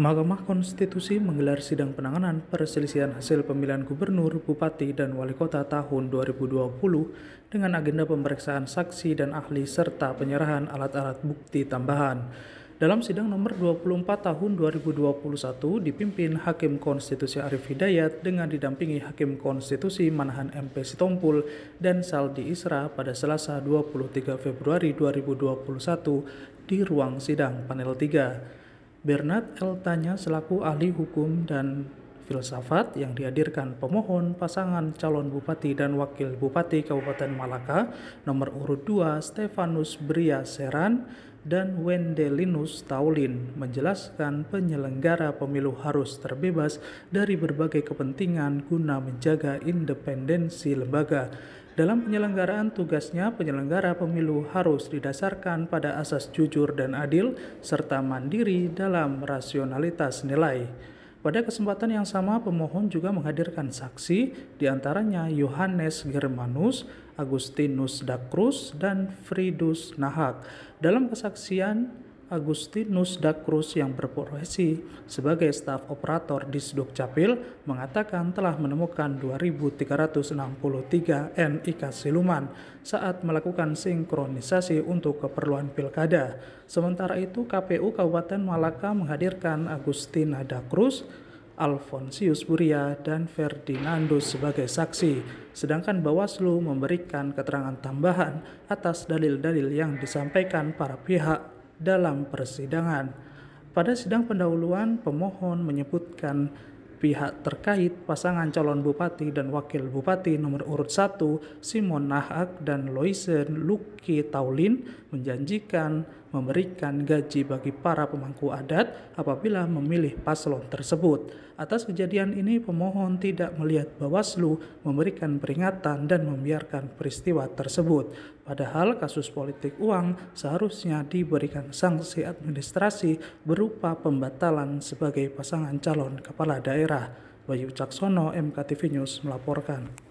Mahkamah Konstitusi menggelar sidang penanganan perselisihan hasil pemilihan gubernur, bupati, dan wali kota tahun 2020 dengan agenda pemeriksaan saksi dan ahli serta penyerahan alat-alat bukti tambahan. Dalam sidang nomor 24 tahun 2021 dipimpin Hakim Konstitusi Arif Hidayat dengan didampingi Hakim Konstitusi Manahan MP Sitompul dan Saldi Isra pada Selasa 23 Februari 2021 di ruang sidang panel 3. Bernard L. Tanya selaku ahli hukum dan filsafat yang dihadirkan pemohon pasangan calon bupati dan wakil bupati Kabupaten Malaka nomor urut 2 Stefanus Bria Seran dan Wendelinus Taulin menjelaskan penyelenggara pemilu harus terbebas dari berbagai kepentingan guna menjaga independensi lembaga. Dalam penyelenggaraan tugasnya, penyelenggara pemilu harus didasarkan pada asas jujur dan adil serta mandiri dalam rasionalitas nilai. Pada kesempatan yang sama, pemohon juga menghadirkan saksi, diantaranya Yohanes Germanus, Agustinus Dacrus, dan Fridus Nahak. Dalam kesaksian, Agustinus Dakrus yang berprofesi sebagai staf operator di capil mengatakan telah menemukan 2.363 NIK siluman saat melakukan sinkronisasi untuk keperluan pilkada. Sementara itu KPU Kabupaten Malaka menghadirkan Agustina Dakrus, Alfonsius Buria dan Ferdinando sebagai saksi, sedangkan Bawaslu memberikan keterangan tambahan atas dalil-dalil yang disampaikan para pihak dalam persidangan. Pada sidang pendahuluan, pemohon menyebutkan pihak terkait pasangan calon bupati dan wakil bupati nomor urut 1 Simon Nahak dan Loisen Luki Taulin menjanjikan memberikan gaji bagi para pemangku adat apabila memilih paslon tersebut. Atas kejadian ini, pemohon tidak melihat Bawaslu memberikan peringatan dan membiarkan peristiwa tersebut. Padahal kasus politik uang seharusnya diberikan sanksi administrasi berupa pembatalan sebagai pasangan calon kepala daerah. Bayu Caksono, MKTV News melaporkan.